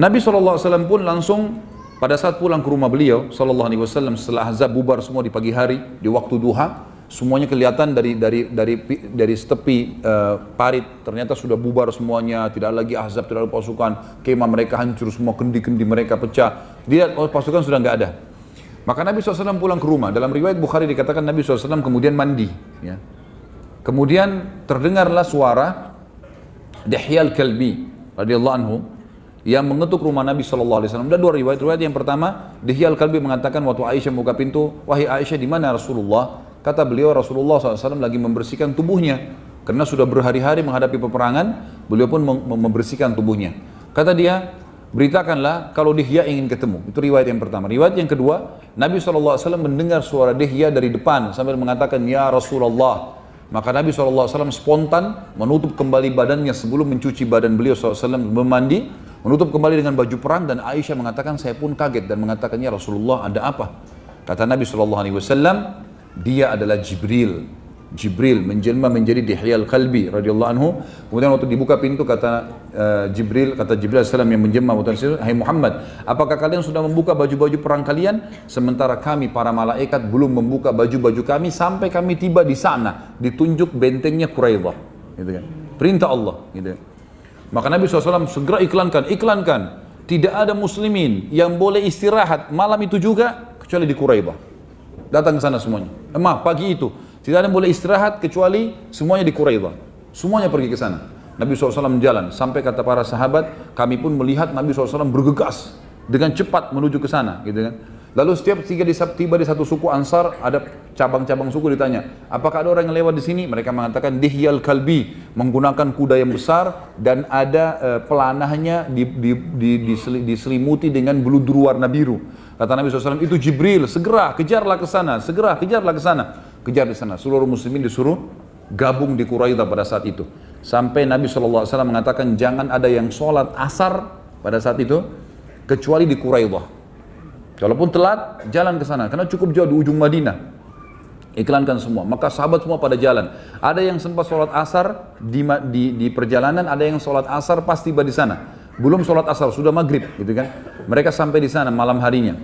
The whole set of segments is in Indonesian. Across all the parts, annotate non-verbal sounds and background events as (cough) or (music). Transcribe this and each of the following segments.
Nabi SAW pun langsung pada saat pulang ke rumah beliau SAW setelah azab bubar semua di pagi hari di waktu duha semuanya kelihatan dari dari dari dari tepi uh, parit ternyata sudah bubar semuanya tidak lagi azab tidak ada pasukan kemah mereka hancur semua kendi-kendi mereka pecah dia oh, pasukan sudah nggak ada maka Nabi SAW pulang ke rumah dalam riwayat Bukhari dikatakan Nabi SAW kemudian mandi ya. kemudian terdengarlah suara Dihyal Kalbi radhiyallahu anhu yang mengetuk rumah Nabi Shallallahu Alaihi Wasallam. Ada dua riwayat, riwayat yang pertama, Dihya al Kalbi mengatakan waktu Aisyah membuka pintu, wahai Aisyah di mana Rasulullah? Kata beliau Rasulullah SAW lagi membersihkan tubuhnya karena sudah berhari-hari menghadapi peperangan, beliau pun membersihkan tubuhnya. Kata dia, beritakanlah kalau Dihya ingin ketemu. Itu riwayat yang pertama. Riwayat yang kedua, Nabi Shallallahu Alaihi Wasallam mendengar suara Dihya dari depan sambil mengatakan, Ya Rasulullah, maka Nabi SAW spontan menutup kembali badannya sebelum mencuci badan beliau SAW, memandi, Menutup kembali dengan baju perang dan Aisyah mengatakan saya pun kaget dan mengatakannya Rasulullah ada apa? Kata Nabi Shallallahu Alaihi Wasallam dia adalah Jibril. Jibril menjelma menjadi Dihya kalbi radhiyallahu anhu. Kemudian waktu dibuka pintu kata uh, Jibril kata Jibril asalam yang menjelma waktu Hai Muhammad, apakah kalian sudah membuka baju-baju perang kalian? Sementara kami para malaikat belum membuka baju-baju kami sampai kami tiba di sana ditunjuk bentengnya Quraidah. Gitu kan. Perintah Allah. Gitu kan. Maka Nabi SAW segera iklankan, iklankan. Tidak ada muslimin yang boleh istirahat malam itu juga kecuali di Quraibah. Datang ke sana semuanya. Emang eh, pagi itu. Tidak ada yang boleh istirahat kecuali semuanya di Quraibah. Semuanya pergi ke sana. Nabi SAW jalan. Sampai kata para sahabat, kami pun melihat Nabi SAW bergegas. Dengan cepat menuju ke sana. Gitu kan. Lalu setiap tiga di, tiba di satu suku Ansar, ada cabang-cabang suku ditanya, apakah ada orang yang lewat di sini? Mereka mengatakan dihial kalbi, menggunakan kuda yang besar dan ada uh, pelanahnya di, di, di, di, diselimuti dengan beludru warna biru. Kata Nabi SAW, itu Jibril, segera, kejarlah ke sana, segera, kejarlah ke sana. Kejar di sana, seluruh muslimin disuruh gabung di Quraidah pada saat itu. Sampai Nabi SAW mengatakan, jangan ada yang sholat asar pada saat itu, kecuali di Quraidah. Walaupun telat, jalan ke sana, karena cukup jauh di ujung Madinah. Iklankan semua. Maka sahabat semua pada jalan. Ada yang sempat sholat asar di, di, di perjalanan, ada yang sholat asar pas tiba di sana. Belum sholat asar, sudah maghrib gitu kan. Mereka sampai di sana malam harinya.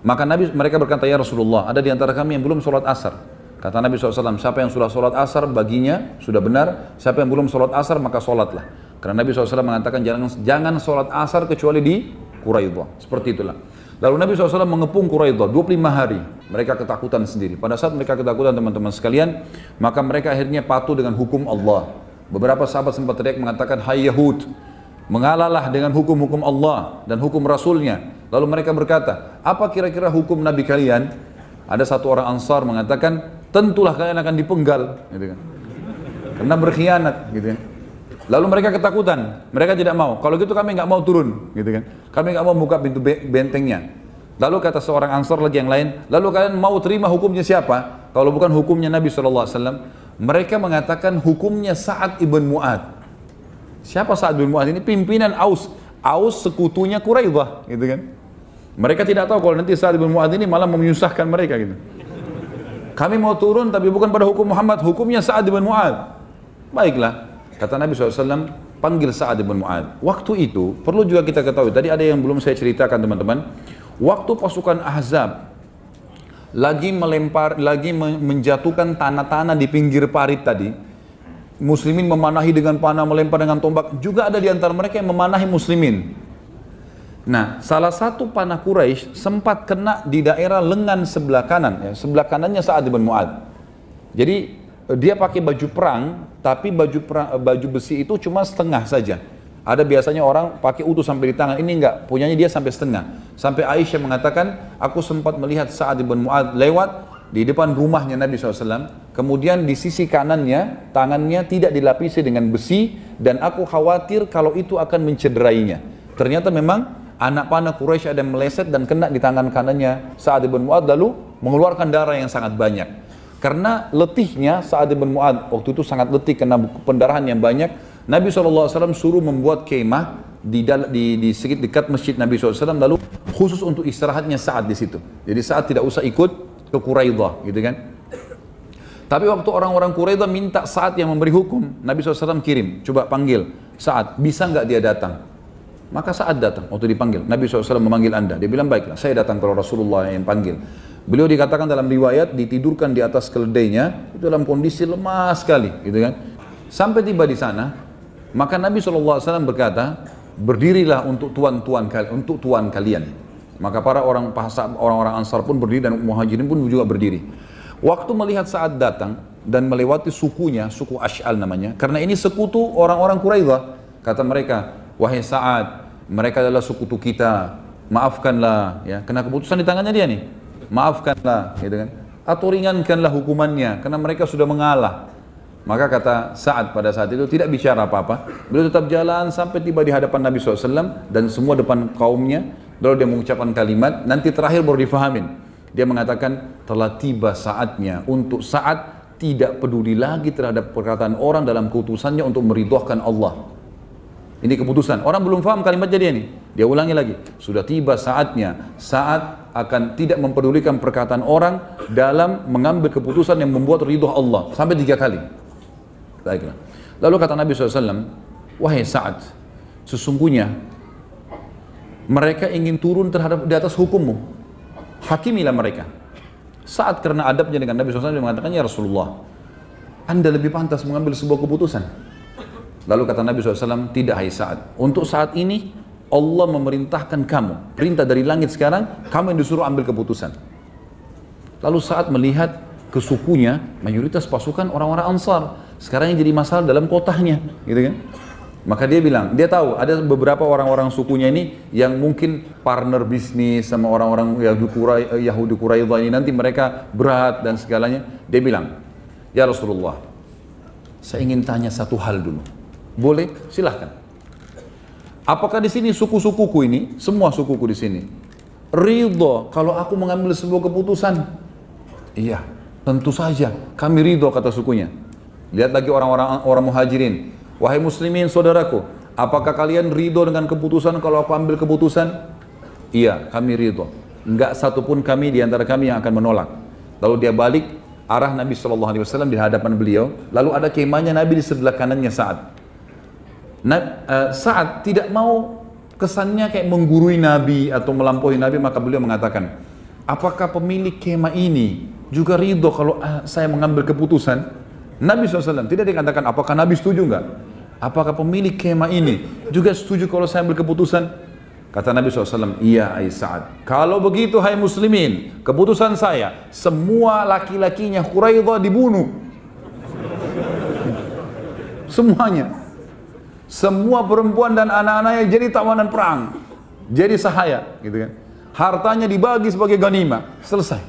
Maka Nabi mereka berkata, Ya Rasulullah, ada di antara kami yang belum sholat asar. Kata Nabi SAW, siapa yang sudah sholat asar baginya sudah benar, siapa yang belum sholat asar maka sholatlah. Karena Nabi SAW mengatakan jangan jangan sholat asar kecuali di Quraidwa. Seperti itulah. Lalu Nabi SAW mengepung Quraidah 25 hari. Mereka ketakutan sendiri. Pada saat mereka ketakutan teman-teman sekalian, maka mereka akhirnya patuh dengan hukum Allah. Beberapa sahabat sempat teriak mengatakan, Hai Yahud, mengalahlah dengan hukum-hukum Allah dan hukum Rasulnya. Lalu mereka berkata, apa kira-kira hukum Nabi kalian? Ada satu orang Ansar mengatakan, tentulah kalian akan dipenggal. Gitu kan. Karena berkhianat. Gitu kan. Lalu mereka ketakutan, mereka tidak mau. Kalau gitu kami nggak mau turun, gitu kan? Kami nggak mau buka pintu bentengnya. Lalu kata seorang ansor lagi yang lain, lalu kalian mau terima hukumnya siapa? Kalau bukan hukumnya Nabi saw. Mereka mengatakan hukumnya saat ibn Muad. Siapa saat ibn Muad ini? Pimpinan Aus. Aus sekutunya Quraidah, gitu kan? Mereka tidak tahu kalau nanti saat ibn Muad ini malah menyusahkan mereka gitu. Kami mau turun tapi bukan pada hukum Muhammad, hukumnya saat ibn Muad. Baiklah, Kata Nabi SAW, panggil Sa'ad bin Mu'ad. Waktu itu, perlu juga kita ketahui, tadi ada yang belum saya ceritakan teman-teman. Waktu pasukan Ahzab lagi melempar, lagi menjatuhkan tanah-tanah di pinggir parit tadi, Muslimin memanahi dengan panah, melempar dengan tombak. Juga ada di antara mereka yang memanahi Muslimin. Nah, salah satu panah Quraisy sempat kena di daerah lengan sebelah kanan, ya, sebelah kanannya Sa'ad bin Mu'ad. Jadi dia pakai baju perang, tapi baju perang, eh, baju besi itu cuma setengah saja. Ada biasanya orang pakai utuh sampai di tangan, ini enggak, punyanya dia sampai setengah. Sampai Aisyah mengatakan, aku sempat melihat Sa'ad ibn Mu'ad lewat di depan rumahnya Nabi SAW. Kemudian di sisi kanannya, tangannya tidak dilapisi dengan besi, dan aku khawatir kalau itu akan mencederainya. Ternyata memang anak panah Quraisy ada meleset dan kena di tangan kanannya Sa'ad ibn Mu'ad lalu mengeluarkan darah yang sangat banyak. Karena letihnya saat Ibn Mu'ad waktu itu sangat letih karena pendarahan yang banyak. Nabi SAW suruh membuat kemah di, di, di sedikit dekat masjid Nabi SAW lalu khusus untuk istirahatnya saat di situ. Jadi saat tidak usah ikut ke Quraidah gitu kan. Tapi waktu orang-orang Quraidah minta saat yang memberi hukum, Nabi SAW kirim, coba panggil saat bisa nggak dia datang? Maka saat datang waktu dipanggil. Nabi SAW memanggil anda. Dia bilang, baiklah, saya datang kalau Rasulullah yang panggil. Beliau dikatakan dalam riwayat ditidurkan di atas keledainya itu dalam kondisi lemah sekali, gitu kan. Sampai tiba di sana, maka Nabi SAW berkata, berdirilah untuk tuan-tuan kalian, untuk tuan kalian. Maka para orang orang-orang Ansar pun berdiri dan Muhajirin pun juga berdiri. Waktu melihat saat datang dan melewati sukunya, suku Ash'al namanya, karena ini sekutu orang-orang Quraidah, kata mereka, wahai saat, mereka adalah sekutu kita, maafkanlah, ya, Kena keputusan di tangannya dia nih maafkanlah gitu kan atau ringankanlah hukumannya karena mereka sudah mengalah maka kata saat pada saat itu tidak bicara apa-apa beliau tetap jalan sampai tiba di hadapan Nabi SAW dan semua depan kaumnya lalu dia mengucapkan kalimat nanti terakhir baru difahamin dia mengatakan telah tiba saatnya untuk saat tidak peduli lagi terhadap perkataan orang dalam keputusannya untuk meridhoahkan Allah ini keputusan. Orang belum faham kalimat jadi ini Dia ulangi lagi. Sudah tiba saatnya. Saat akan tidak mempedulikan perkataan orang dalam mengambil keputusan yang membuat ridho Allah sampai tiga kali. Baiklah. Lalu kata Nabi SAW, wahai saat sesungguhnya mereka ingin turun terhadap di atas hukummu. Hakimilah mereka. Saat karena adabnya dengan Nabi SAW dia mengatakan, Ya Rasulullah, Anda lebih pantas mengambil sebuah keputusan. Lalu kata Nabi SAW, tidak hai saat Untuk saat ini, Allah memerintahkan kamu. Perintah dari langit sekarang, kamu yang disuruh ambil keputusan. Lalu saat melihat kesukunya mayoritas pasukan orang-orang Ansar. Sekarang yang jadi masalah dalam kotanya, gitu kan? Maka dia bilang, dia tahu ada beberapa orang-orang sukunya ini yang mungkin partner bisnis sama orang-orang Yahudi Quray, eh, Yahudi Quraidah ini nanti mereka berat dan segalanya. Dia bilang, "Ya Rasulullah, saya ingin tanya satu hal dulu. Boleh? Silahkan. Apakah di sini suku-sukuku ini, semua sukuku di sini, ridho kalau aku mengambil sebuah keputusan? Iya, tentu saja kami ridho kata sukunya. Lihat lagi orang-orang orang muhajirin. Wahai muslimin saudaraku, apakah kalian ridho dengan keputusan kalau aku ambil keputusan? Iya, kami ridho. Enggak satupun kami di antara kami yang akan menolak. Lalu dia balik arah Nabi saw di hadapan beliau. Lalu ada kemahnya Nabi di sebelah kanannya saat Eh, saat tidak mau kesannya kayak menggurui Nabi atau melampaui Nabi maka beliau mengatakan apakah pemilik kema ini juga ridho kalau eh, saya mengambil keputusan Nabi SAW tidak dikatakan apakah Nabi setuju nggak apakah pemilik kema ini juga setuju kalau saya ambil keputusan Kata Nabi SAW, iya Aisyah saat Kalau begitu hai muslimin, keputusan saya, semua laki-lakinya Quraidah dibunuh. (laughs) Semuanya. Semua perempuan dan anak-anaknya jadi tawanan perang. Jadi sahaya, gitu kan. Hartanya dibagi sebagai ganima. Selesai.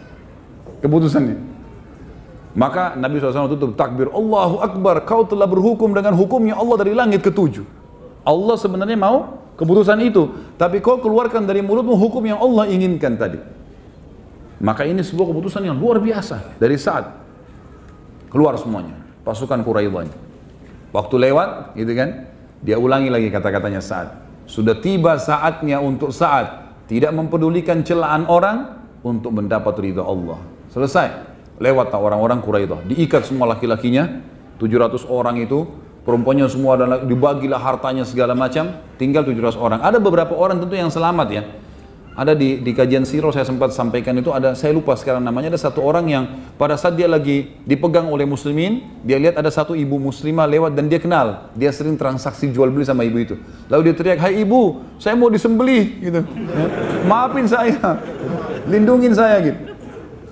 Keputusannya. Maka Nabi SAW tutup takbir, Allahu Akbar, kau telah berhukum dengan hukumnya Allah dari langit ketujuh. Allah sebenarnya mau keputusan itu. Tapi kau keluarkan dari mulutmu hukum yang Allah inginkan tadi. Maka ini sebuah keputusan yang luar biasa. Dari saat keluar semuanya, pasukan Quraidah. Waktu lewat, gitu kan, dia ulangi lagi kata-katanya saat Sudah tiba saatnya untuk saat tidak mempedulikan celaan orang untuk mendapat ridha Allah. Selesai. Lewat orang-orang itu Diikat semua laki-lakinya, 700 orang itu, perempuannya semua adalah dibagilah hartanya segala macam, tinggal 700 orang. Ada beberapa orang tentu yang selamat ya ada di, di kajian Siro saya sempat sampaikan itu ada saya lupa sekarang namanya ada satu orang yang pada saat dia lagi dipegang oleh muslimin dia lihat ada satu ibu muslimah lewat dan dia kenal dia sering transaksi jual beli sama ibu itu lalu dia teriak hai ibu saya mau disembeli, gitu ya. maafin saya lindungin saya gitu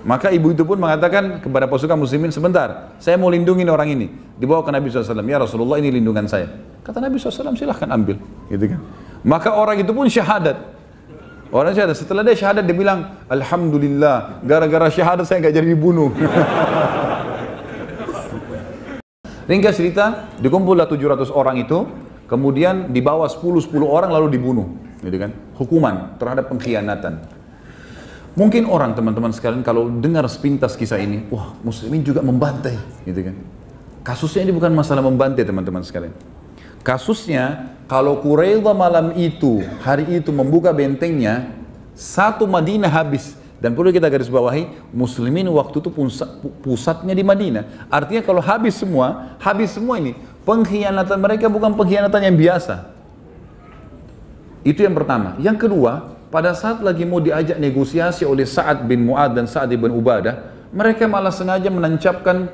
maka ibu itu pun mengatakan kepada pasukan muslimin sebentar, saya mau lindungin orang ini. Dibawa ke Nabi SAW, ya Rasulullah ini lindungan saya. Kata Nabi SAW silahkan ambil. Gitu kan. Maka orang itu pun syahadat. Orang syahadat. Setelah dia syahadat, dia bilang, Alhamdulillah, gara-gara syahadat saya nggak jadi dibunuh. (laughs) Ringkas cerita, dikumpullah 700 orang itu, kemudian dibawa 10-10 orang lalu dibunuh. Gitu kan? Hukuman terhadap pengkhianatan. Mungkin orang teman-teman sekalian kalau dengar sepintas kisah ini, wah muslimin juga membantai. Gitu kan? Kasusnya ini bukan masalah membantai teman-teman sekalian. Kasusnya, kalau Quraidah malam itu, hari itu membuka bentengnya, satu Madinah habis. Dan perlu kita garis bawahi, muslimin waktu itu pusatnya di Madinah. Artinya kalau habis semua, habis semua ini. Pengkhianatan mereka bukan pengkhianatan yang biasa. Itu yang pertama. Yang kedua, pada saat lagi mau diajak negosiasi oleh Sa'ad bin Mu'ad dan Sa'ad bin Ubadah, mereka malah sengaja menancapkan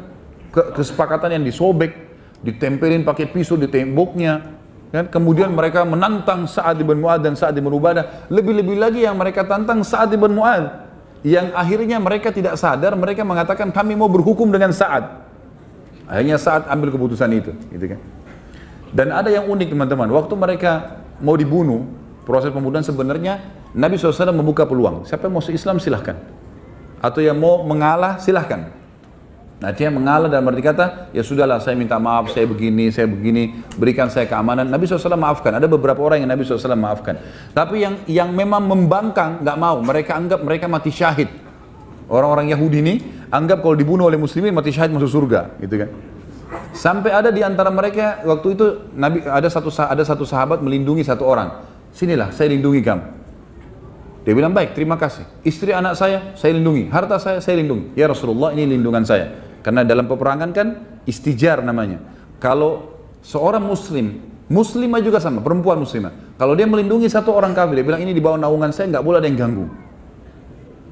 ke kesepakatan yang disobek ditempelin pakai pisau di temboknya, Kan? Kemudian mereka menantang saat bin Mu'ad dan saat bin Ubadah. Lebih-lebih lagi yang mereka tantang saat bin Mu'ad. Yang akhirnya mereka tidak sadar, mereka mengatakan kami mau berhukum dengan saat Akhirnya saat ambil keputusan itu. Gitu kan? Dan ada yang unik teman-teman, waktu mereka mau dibunuh, proses pembunuhan sebenarnya Nabi SAW membuka peluang. Siapa yang mau islam silahkan. Atau yang mau mengalah silahkan. Nah dia mengalah dan berkata, ya sudahlah saya minta maaf, saya begini, saya begini, berikan saya keamanan. Nabi SAW maafkan, ada beberapa orang yang Nabi SAW maafkan. Tapi yang yang memang membangkang, nggak mau, mereka anggap mereka mati syahid. Orang-orang Yahudi ini anggap kalau dibunuh oleh muslimin mati syahid masuk surga, gitu kan. Sampai ada di antara mereka waktu itu Nabi ada satu ada satu sahabat melindungi satu orang. Sinilah saya lindungi kamu. Dia bilang baik, terima kasih. Istri anak saya, saya lindungi. Harta saya, saya lindungi. Ya Rasulullah, ini lindungan saya. Karena dalam peperangan kan istijar namanya. Kalau seorang muslim, muslimah juga sama, perempuan muslimah. Kalau dia melindungi satu orang kafir, dia bilang ini di bawah naungan saya nggak boleh ada yang ganggu.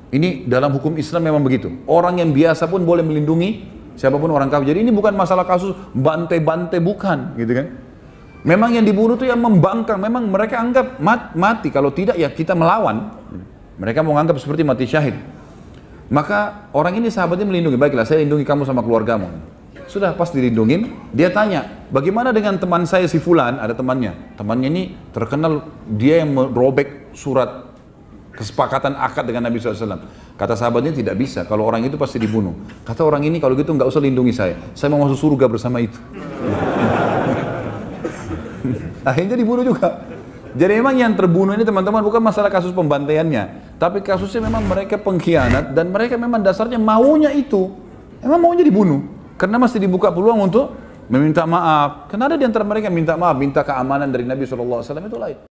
Ini dalam hukum Islam memang begitu. Orang yang biasa pun boleh melindungi siapapun orang kafir. Jadi ini bukan masalah kasus bantai-bantai bukan, gitu kan? Memang yang dibunuh itu yang membangkang. Memang mereka anggap mati. Kalau tidak ya kita melawan. Mereka mau anggap seperti mati syahid. Maka orang ini sahabatnya melindungi, baiklah saya lindungi kamu sama keluargamu. Sudah pas dilindungi, dia tanya, bagaimana dengan teman saya si Fulan, ada temannya. Temannya ini terkenal, dia yang merobek surat kesepakatan akad dengan Nabi SAW. Kata sahabatnya tidak bisa, kalau orang itu pasti dibunuh. Kata orang ini kalau gitu nggak usah lindungi saya, saya mau masuk surga bersama itu. (laughs) Akhirnya dibunuh juga. Jadi memang yang terbunuh ini teman-teman bukan masalah kasus pembantaiannya, tapi kasusnya memang mereka pengkhianat dan mereka memang dasarnya maunya itu. Emang maunya dibunuh karena masih dibuka peluang untuk meminta maaf. Kenapa ada di antara mereka minta maaf, minta keamanan dari Nabi SAW itu lain.